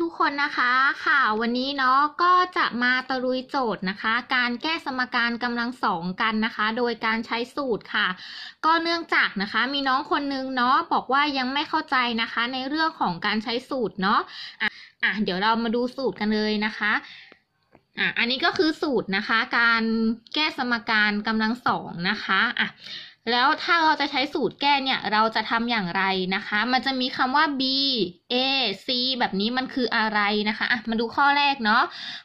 ทุกคนนะคะค่ะ วันนี้เนาะก็จะมาตะลุยโจทย์นะคะการแก้สมการกำลังสองกันนะคะ โดยการใช้สูตรค่ะ ก็เนื่องจากนะคะ มีน้องคนนึงเนาะบอกว่ายังไม่เข้าใจนะคะในเรื่องของการใช้สูตรเนาะอ่ะอะเดี๋ยวเรามาดูสูตรกันเลยนะคะอ่ะอันนี้ก็คือสูตรนะคะ การแก้สมการกำลังสองนะคะ อ่ะแล้วถ้าเราจะใช้สูตรแก้เนี่ยเราจะทำอย่างไรนะคะมันจะมีคำว่า b a c แบบนี้มันคืออะไรนะคะอ่ะมาดูข้อแรกเนาะ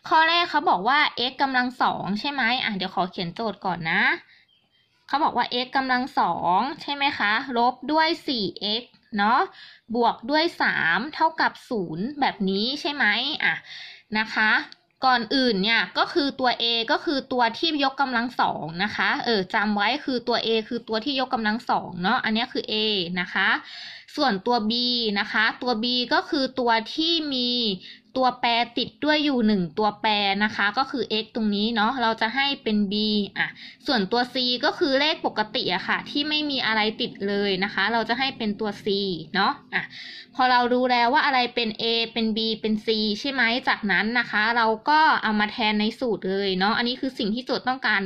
ข้อแรกเขาบอกว่า x กำลังสองใช่ไหมอ่ะเดี๋ยวขอเขียนโจทย์ก่อนนะเขาบอกว่า x กำลังสองใช่ไหมคะลบด้วย 4x เนาะบวกด้วย3เท่ากับ0แบบนี้ใช่ไหมอ่ะนะคะก่อนอื่นเนี่ย ก็คือตัว A ก็คือตัวที่ยกกำลังสองนะคะ เออจำไว้คือตัว A คือตัวที่ยกกำลังสองเนาะอันนี้คือ A นะคะส่วนตัว B นะคะตัว B ก็คือตัวที่มีตัวแปรติดด้วยอยู่ 1 ตัวแปรนะคะก็คือ x ตรงนี้เนาะเราจะให้เป็น b อ่ะ ส่วนตัว c ก็คือเลขปกติอะคะ่ะ ที่ไม่มีอะไรติดเลยนะคะ เราจะให้เป็นตัว c เนาะอ่ะพอเรารู้แล้วว่าอะไรเป็น a เป็น b เป็น c ใช่ไหมจากนั้นนะคะ เราก็เอามาแทนในสูตรเลยเนาะอันนี้คือสิ่งที่โจทย์ต้องการ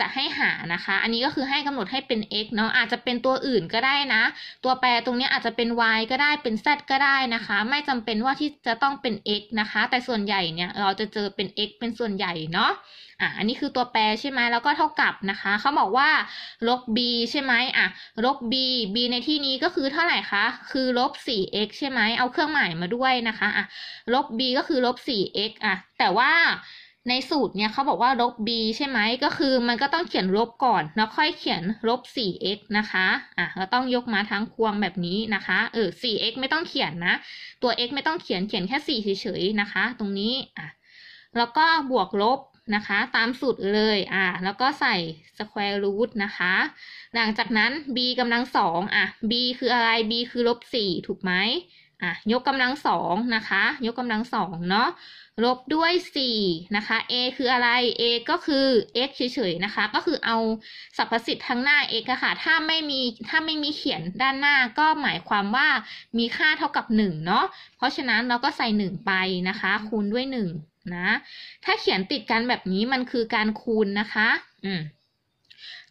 จะให้หานะคะ อันนี้ก็คือให้กำหนดให้เป็น x เนาะอาจจะเป็นตัวอื่นก็ได้นะ ตัวแปรตรงนี้อาจจะเป็น y ก็ได้เป็น z ก็ได้นะคะ ไม่จำเป็นว่าที่จะต้องเป็น x นะคะแต่ส่วนใหญ่เนี่ยเราจะเจอเป็น x เป็นส่วนใหญ่เนาะอ่ะอันนี้คือตัวแปรใช่ไหมแล้วก็เท่ากับนะคะเขาบอกว่าลบ b ใช่ไหมอ่ะลบ b b ในที่นี้ก็คือเท่าไหร่คะคือลบ 4x ใช่ไหมเอาเครื่องหมายมาด้วยนะคะอ่ะลบ b ก็คือลบ 4x อ่ะแต่ว่าในสูตรเนี่ยเขาบอกว่าลบ b ใช่ไหมก็คือ มันก็ต้องเขียน ลบก่อนแล้วค่อยเขียนลบ 4x นะคะอ่ะก็ต้องยกมาทั้งควงแบบนี้นะคะเออ 4x ไม่ต้องเขียนนะ ตัว x ไม่ต้องเขียนเขียนแค่4 เฉยๆ นะคะตรงนี้อ่ะแล้วก็บวกลบนะคะตามสูตรเลยอ่ะแล้วก็ใส่ square root นะคะหลังจากนั้น b กำลังสองอ่ะ b คืออะไร b คือลบ4 ถูกไหมอ่ะ ยกกำลังสองนะคะยกกำลังสองเนาะลบด้วย4นะคะ a คืออะไร a ก็คือ x เฉยๆนะคะ ก็คือเอาสรรพสิทธิ์ทั้งหน้า x อค่ะ ถ้าไม่มีถ้าไม่มีเขียนด้านหน้าก็หมายความว่ามีค่าเท่ากับ1เนาะเพราะฉะนั้นเราก็ใส่1ไปนะคะคูณด้วย1นะถ้าเขียนติดกันแบบนี้มันคือการคูณนะคะ อืม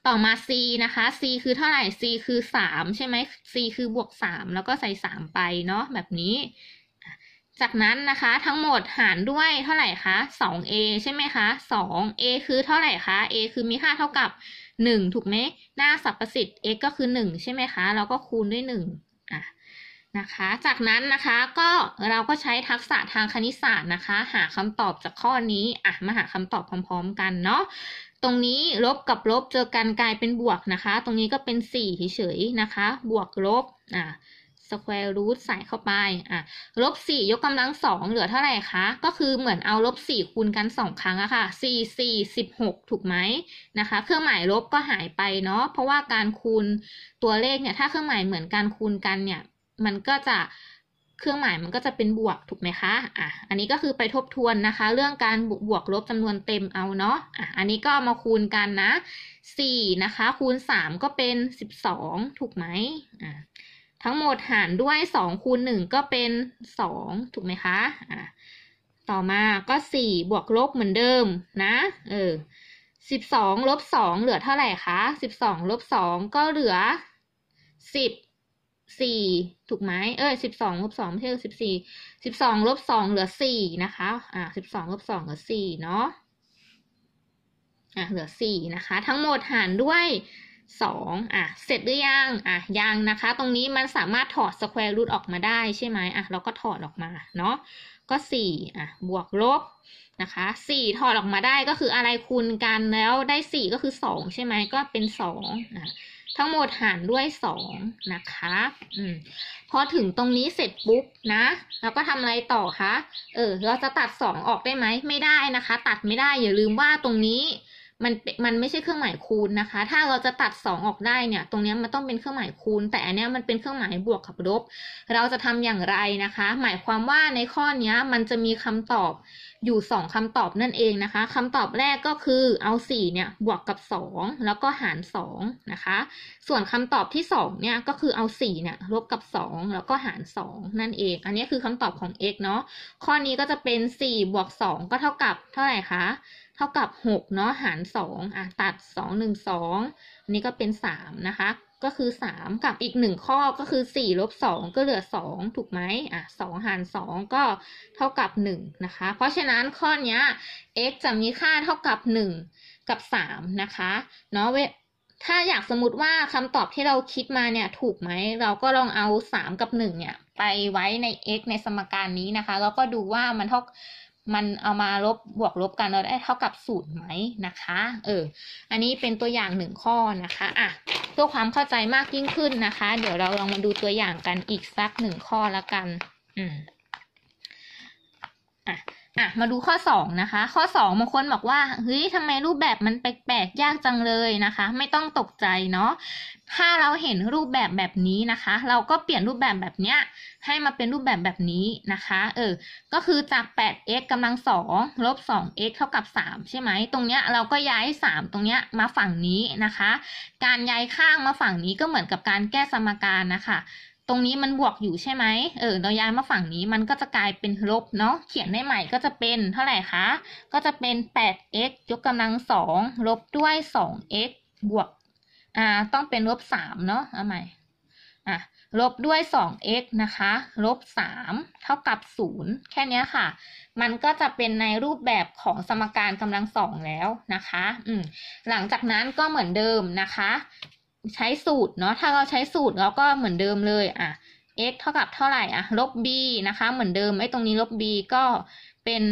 ต่อมา c นะคะ c คือเท่าไหร่ c คือสาม ใช่ไหม c คือบวกสามแล้วก็ใส่สามไปเนาะแบบนี้ จากนั้นนะคะ ทั้งหมดหารด้วยเท่าไหร่คะสอง a ใช่ไหมคะสอง a คือเท่าไหร่คะ a คือมีค่าเท่ากับหนึ่งถูกไหม หน้าสรรพสิทธิ์ x ก็คือหนึ่งใช่ไหมคะแล้วก็คูณด้วยหนึ่งอ่ะนะคะ จากนั้นนะคะก็เราก็ใช้ทักษะทางคณิตศาสตร์นะคะ หาคำตอบจากข้อนี้อ่ะมาหาคำตอบพร้อมๆกันเนาะตรงนี้ลบกับลบเจอกันกลายเป็นบวกนะคะ ตรงนี้ก็เป็น4เฉยๆนะคะบวกลบอ่ะสแควร์รูทใส่เข้าไป อ่ะลบสี่ยกกำลังสองเหลือ เท่าไหร่คะก็คือเหมือนเอาลบสี่คูณกันสองครั้งอะคะ่ะสี่สี่สิบหกถูกไหมนะคะ เครื่องหมายลบก็หายไปเนาะเพราะว่าการคูณตัวเลขเนี่ยถ้าเครื่องหมายเหมือนการคูณกันเนี่ย มันก็จะเครื่องหมายมันก็จะเป็นบวกถูกไหมคะ อ่ะ อันนี้ก็คือไปทบทวนนะคะ เรื่องการบวกลบจำนวนเต็มเอาเนาะ อ่ะ อันนี้ก็มาคูณกันนะ 4 นะคะคูณ 3 ก็เป็น 12ถูกไหมอ่ะทั้งหมดหารด้วย2คูณ1ก็เป็น 2 ถูกไหมคะ อ่ะต่อมาก็ 4 บวกลบเหมือนเดิมนะ เออ12ลบ2เหลือเท่าไหร่คะ12ลบ2ก็เหลือ10สี่ ถูกไหม เออสิบสองลบสองไม่ใช่สิบสี่ สิบสองลบสองเหลือสี่นะคะ อ่า สิบสองลบสองเหลือสี่เนาะ อ่ะเหลือสี่นะคะ ทั้งหมดหารด้วยสอง อ่ะ เสร็จหรือยัง อ่ะยังนะคะ ตรงนี้มันสามารถถอดสแควร์รูทออกมาได้ใช่ไหม อ่ะ เราก็ถอดออกมา เนาะ ก็สี่ อ่ะ บวกลบนะคะสี่ถอดออกมาได้ก็คืออะไรคูณกันแล้วได้สี่ก็คือสองใช่ไหม ก็เป็นสองนะทั้งหมดหารด้วยสองนะคะอืมพอถึงตรงนี้เสร็จปุ๊บนะเราก็ทำอะไรต่อคะเออเราจะตัดสองออกได้ไหม ไม่ได้นะคะ ตัดไม่ได้ อย่าลืมว่าตรงนี้มันมันไม่ใช่เครื่องหมายคูณนะคะ ถ้าเราจะตัดสองออกได้เนี่ย ตรงนี้มันต้องเป็นเครื่องหมายคูณ แต่อันนี้มันเป็นเครื่องหมายบวกกับลบเราจะทำอย่างไรนะคะ หมายความว่าในข้อนี้มันจะมีคำตอบอยู่2คำตอบนั่นเองนะคะ คำตอบแรกก็คือเอา4เนี่ยบวกกับ 2 แล้วก็หาร2นะคะส่วนคำตอบที่2เนี่ยก็คือเอา4เนี่ยลบกับ 2 แล้วก็หาร 2 นั่นเอง อันนี้คือคำตอบของ x เนาะข้อนี้ก็จะเป็น4บวก2ก็เท่ากับเท่าไหร่คะเท่ากับ6เนาะหาร2อ่ะตัด2 1 2อันนี้ก็เป็น3นะคะก็คือ3กับอีก 1 ข้อก็คือ4ลบ2ก็เหลือ 2 ถูกไหมอ่ะ 2หาร2ก็เท่ากับ1นะคะเพราะฉะนั้นข้อนี้ x จะมีค่าเท่ากับ 1 กับ 3 นะคะเนาะเวถ้าอยากสมมติว่าคำตอบที่เราคิดมาเนี่ย ถูกไหมเราก็ลองเอา 3 กับ1 เนี่ยไปไว้ใน x ในสมการนี้นะคะ แล้วก็ดูว่ามันเท่ามันเอามาลบบวกลบกันเราได้เท่ากับสูตรไหมนะคะเอออันนี้เป็นตัวอย่างหนึ่งข้อนะคะอ่ะเพื่อความเข้าใจมากยิ่งขึ้นนะคะ เดี๋ยวเราลองมาดูตัวอย่างกันอีกสักหนึ่งข้อละกัน อืม อ่ะอ่ะมาดูข้อ2นะคะ ข้อ2บางคนบอกว่าเฮ้ยทำไมรูปแบบมันแปลกๆ ยากจังเลยนะคะ ไม่ต้องตกใจเนาะ ถ้าเราเห็นรูปแบบแบบนี้นะคะ เราก็เปลี่ยนรูปแบบแบบเนี้ย ให้มาเป็นรูปแบบแบบนี้นะคะ เออ ก็คือจาก 8x กำลัง2ลบ 2x เท่ากับ3ใช่ไหม ตรงเนี้ยเราก็ย้าย 3 ตรงเนี้ย มาฝั่งนี้นะคะ การย้ายข้างมาฝั่งนี้ก็เหมือนกับการแก้สมการนะคะตรงนี้มันบวกอยู่ใช่ไหม เออเราย้ายมาฝั่งนี้ มันก็จะกลายเป็นลบเนาะ เขียนได้ใหม่ก็จะเป็นเท่าไหร่คะ ก็จะเป็น 8x ยกกำลังสองลบด้วย 2x บวก อ่า ต้องเป็นลบ 3 เนาะ เอาใหม่ อ่ะ ลบด้วย 2x นะคะ ลบ3เท่ากับ0แค่นี้ค่ะ มันก็จะเป็นในรูปแบบของสมการกำลังสองแล้วนะคะ อืม หลังจากนั้นก็เหมือนเดิมนะคะใช้สูตรเนาะ ถ้าเราใช้สูตรเราก็เหมือนเดิมเลยอ่ะ x เท่ากับเท่าไหร่ อ่ะ ลบ b นะคะ เหมือนเดิม ไอ้ตรงนี้ลบ b ก็เป็น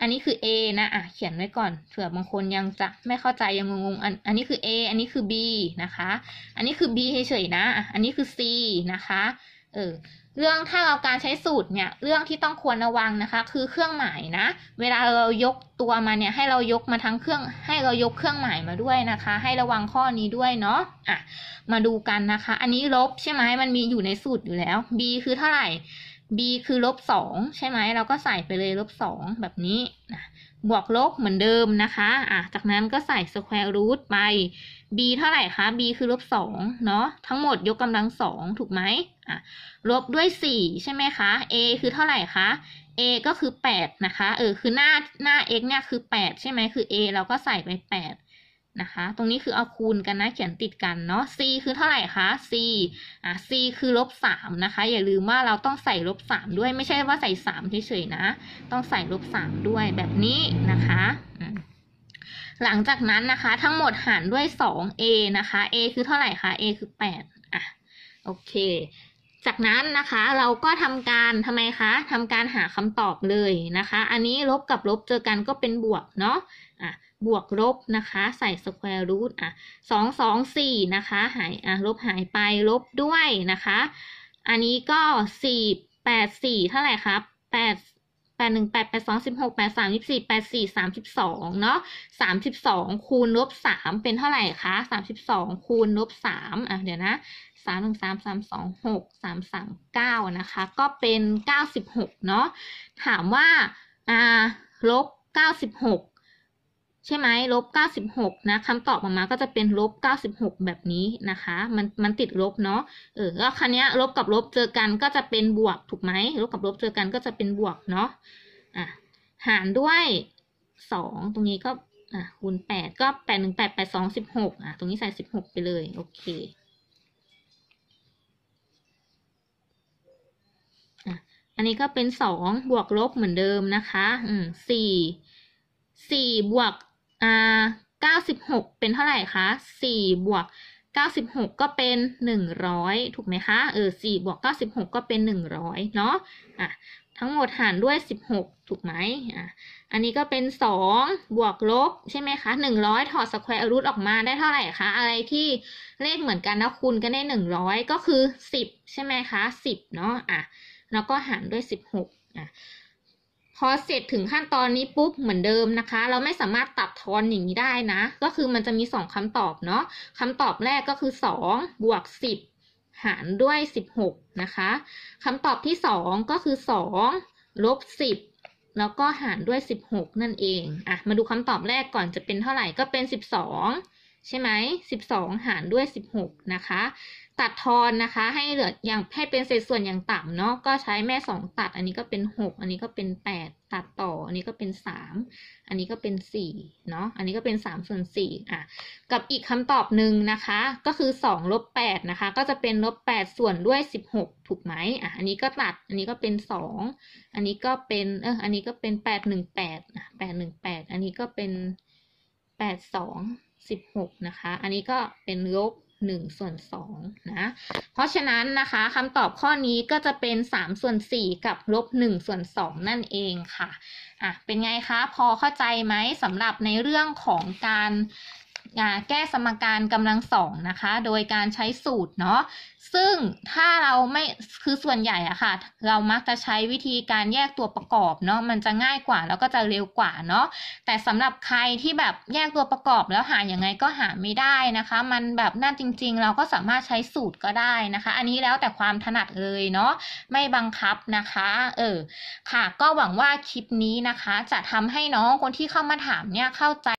อันนี้คือ a นะ อ่ะ เขียนไว้ก่อน เผื่อบางคนยังจะไม่เข้าใจยังงงอันอันนี้คือ a อันนี้คือ b นะคะ อันนี้คือ b เฉยๆนะอันนี้คือ c นะคะเออเรื่องถ้าเราการใช้สูตรเนี่ย เรื่องที่ต้องควรระวังนะคะคือเครื่องหมายนะเวลาเรายกตัวมาเนี่ย ให้เรายกมาทั้งเครื่องให้เรายกเครื่องหมายมาด้วยนะคะ ให้ระวังข้อนี้ด้วยเนาะอ่ะมาดูกันนะคะ อันนี้ลบใช่ไหมมันมีอยู่ในสูตรอยู่แล้ว b คือเท่าไหร่ b คือลบสองใช่ไหมเราก็ใส่ไป เลยลบสองแบบนี้นะบวกลบเหมือนเดิมนะคะอ่ะจากนั้นก็ใส่สแควร์รูทไป b เท่าไหร่คะ b คือลบสองเนาะ ทั้งหมด ยกกำลังสองถูกไหมอ่ะลบด้วยสี่ใช่ไหมคะ a คือเท่าไหร่คะ a ก็คือแปดนะคะเออคือหน้าหน้า x เนี่ยคือแปดใช่ไหมคือ a เราก็ใส่ไปแปดนะคะตรงนี้คือเอาคูณกันนะเขียนติดกันเนาะ c คือเท่าไหร่คะ c อ่ะ c คือลบสามนะคะ อย่าลืมว่าเราต้องใส่ลบสามด้วยไม่ใช่ว่าใส่สามเฉยๆนะ ต้องใส่ลบสามด้วยแบบนี้นะคะหลังจากนั้นนะคะ ทั้งหมดหารด้วยสอง a นะคะ a คือเท่าไหร่คะ a คือแปดอ่ะโอเคจากนั้นนะคะเราก็ทำการทำไมคะทำการหาคำตอบเลยนะคะ อันนี้ลบกับลบเจอกันก็เป็นบวกเนาะอ่ะ บวกลบนะคะใส่สแควรรูทอ่ะสองสองสี่นะคะ หายอ่ะ ลบหายไปลบด้วยนะคะ อันนี้ก็สี่แปดสี่เท่าไหร่ครับ แปดแปดหนึ่งแปดแปดสองสิบหกแปดสามสิบสี่แปดสี่สามสิบสองเนาะสามสิบสองคูณลบสามเป็นเท่าไหร่คะสามสิบสองคูณลบสามอ่ะเดี๋ยวนะสามหนึ่งสามสามสองหกสามสามเก้านะคะ ก็เป็นเก้าสิบหกเนาะถามว่าอ่าลบเก้าสิบหกใช่ไหมลบ96 นะคำตอบออกมาก็จะเป็นลบ96แบบนี้นะคะ มันมันติดลบเนาะเออ้วคันนี้ลบกับลบเจอกันก็จะเป็นบวกถูกไหมลบกับลบเจอกันก็จะเป็นบวกเนาะอ่ะหารด้วย 2 ตรงนี้ก็ อ่ะคูณ8ก็8 1 8 8 2 16อ่ะ ตรงนี้ใส่16 ไปเลยโอเคอ่ะอันนี้ก็เป็น 2 บวกลบเหมือนเดิมนะคะ อืม 4 4บวก่า96 เป็นเท่าไหร่คะ4บวก 96 ก็เป็น 100 ถูกไหมคะ เออ4บวก96 ก็เป็น 100 เนาะอ่ะ ทั้งหมดหารด้วย 16 ถูกไหมอ่ะ อันนี้ก็เป็น 2 บวก ลบ ใช่ไหมคะ 100 ถอดสแควร์รูทออกมาได้เท่าไหร่คะ อะไรที่เลขเหมือนกันนะคูณกันได้ 100 ก็คือ 10 ใช่ไหมคะ 10 เนาะอ่ะ แล้วก็หารด้วย 16 อ่ะพอเสร็จถึงขั้นตอนนี้ปุ๊บเหมือนเดิมนะคะ เราไม่สามารถตัดทอนอย่างนี้ได้นะ ก็คือมันจะมีสองคำตอบเนาะคำตอบแรกก็คือสองบวกสิบหารด้วยสิบหกนะคะคำตอบที่สองก็คือสองลบสิบแล้วก็หารด้วย16นั่นเองอ่ะมาดูคำตอบแรกก่อนจะเป็นเท่าไหร่ก็เป็น12ใช่ไหม12หารด้วย16นะคะตัดทอนนะคะให้เหลืออย่างให้เป็นเศษส่วนอย่างต่ำเนาะก็ใช้แม่สองตัด อันนี้ก็เป็นหกอันนี้ก็เป็นแปดตัดต่อ อันนี้ก็เป็นสามอันนี้ก็เป็นสี่เนาะอันนี้ก็เป็นสามส่วนสี่อ่ะกับอีกคำตอบหนึ่งนะคะ ก็คือสองลบแปดนะคะ ก็จะเป็นลบแปดส่วนด้วยสิบหกถูกไหมอ่ะอันนี้ก็ตัดอันนี้ก็เป็นสองอันนี้ก็เป็นเอออันนี้ก็เป็นแปดหนึ่งแปดอ่ะแปดหนึ่งแปดอันนี้ก็เป็นแปดสองสิบหกนะคะ อันนี้ก็เป็นลบ1ส่วน2นะ เพราะฉะนั้นนะคะคำตอบข้อนี้ก็จะเป็น3ส่วน4กับลบ1ส่วน2นั่นเองค่ะ อ่ะ เป็นไงคะ พอเข้าใจไหมสำหรับในเรื่องของการแก้สมการกำลังสองนะคะ โดยการใช้สูตรเนาะซึ่งถ้าเราไม่คือส่วนใหญ่อะค่ะ เรามักจะใช้วิธีการแยกตัวประกอบเนาะมันจะง่ายกว่าแล้วก็จะเร็วกว่าเนาะแต่สำหรับใครที่แบบแยกตัวประกอบแล้วหาอย่างไง ก็หาไม่ได้นะคะ มันแบบนั่นจริง ๆ เราก็สามารถใช้สูตรก็ได้นะคะ อันนี้แล้วแต่ความถนัดเลยเนาะไม่บังคับนะคะเออค่ะ ก็หวังว่าคลิปนี้นะคะ จะทำให้น้องคนที่เข้ามาถามเนี่ยเข้าใจ